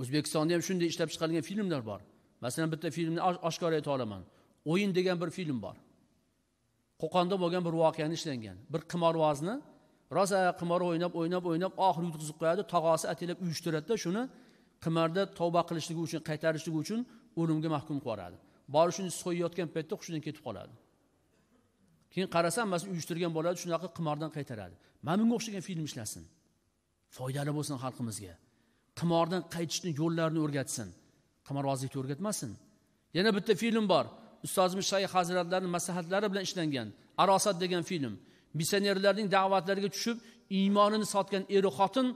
o'zbekistonda ham shunday ishlab chiqarilgan filmlar bor masalan bitta filmni oshkora ayta olaman o'yin degan bir film bor qo'qonda bo'lgan bir voqeani ishlangan bir qimorvozni rosa qimor o'ynab o'ynab o'ynab oxiri yutqizib qo'yadi tog'asi ataylab uyushtiradida shuni qimorda tavba qilishligi uchun qaytarishligi uchun o'limga mahkum qilib yuboradi borib shuni so'yayotgan paytda hushidan ketib qoladi keyin qarasa hammasi uyushtirgan bo'ladi shunaqa qimordan qaytaradi mana bunga o'xshagan film ishlasin foydali bo'lsin xalqimizga qimordan qaytishni yo'llarini o'rgatsin qimorbozlikni o'rgatmasin yana bitta film bor ustozimiz shayx hazratlarini maslahatlari bilan ishlangan arosat degan film missionerlarning da'vatlariga tushib iymonini sotgan eri xotin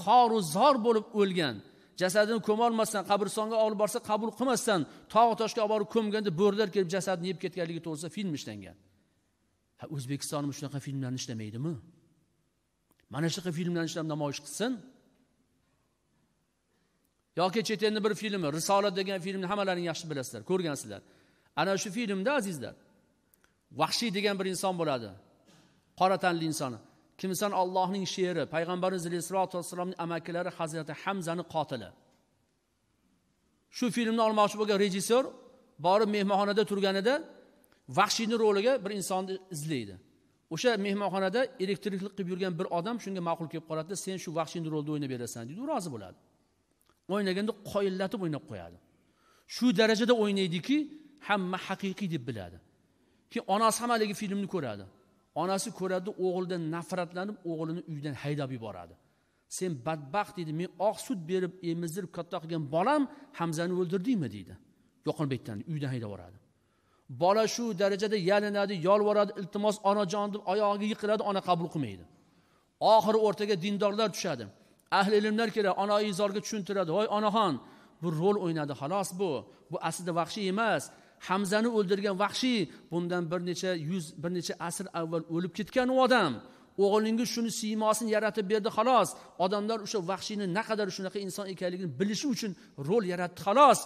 xoru zor bo'lib o'lgan jasadini ko'molmasdan qabristonga olib borsa qabul qilmasdan tog' toshga olib borib ko'mganda bo'rilar kelib jasadni yeb ketganligi to'g'risida film ishlangan ha o'zbekistonimiz shunaqa filmlarni ishlamaydimi mana shunaqa filmlarni ishlab namoyish qilsin yoki chet elni bir filmi risolat degan filmni hammalaring yaxshi bilasizlar ko'rgansizlar ana shu filmda azizlar vahshiy degan bir inson bo'ladi qora tanli inson kimsan allohning she'ri payg'ambarimiz alayhisalotu vassalomning amakilari hazrati hamzani qotili shu filmni olmoqchi bo'lgan rejissyor borib mehmonxonada turganida vahshiyni roliga bir insonni izlaydi o'sha mehmonxonada elektrlik qilib yurgan bir odam shunga ma'qul kelib qoladida sen shu vahshiyni rolini o'ynab berasan deydi u rozi bo'ladi o'ynaganda qoyillatib o'ynab qo'yadi shu darajada o'ynaydiki hamma haqiqiy deb biladi keyin onasi ham haligi filmni ko'radi onasi ko'radi o'g'lidan nafratlanib o'g'lini uydan haydab yuboradi sen badbaxt deydi men oq sut berib emizdirib katta qilgan bolam hamzani o'ldirdingmi deydi yoqinbekdan uydan haydab yuboradi bola shu darajada yalinadi yolvoradi iltimos onajon deb oyog'iga yiqiladi ona qabul qilmaydi oxiri o'rtaga dindorlar tushadi ahli ilmlar keladi onaizorga tushuntiradi voy onaxon bu rol o'ynadi xolos bu bu aslida vahshiy emas hamzani o'ldirgan vahshiy bundan bir necha yuz bir necha asr avval o'lib ketgan u odam o'g'lingiz shuni siymosini yaratib berdi xolos odamlar o'sha vahshiyni naqadar shunaqa inson ekanligini bilishi uchun rol yaratdi xolos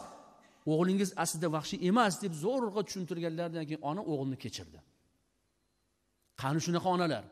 o'g'lingiz aslida vahshiy emas deb zo'rg'a tushuntirganlaridan keyin ona o'g'lini kechirdi qani shunaqa onalar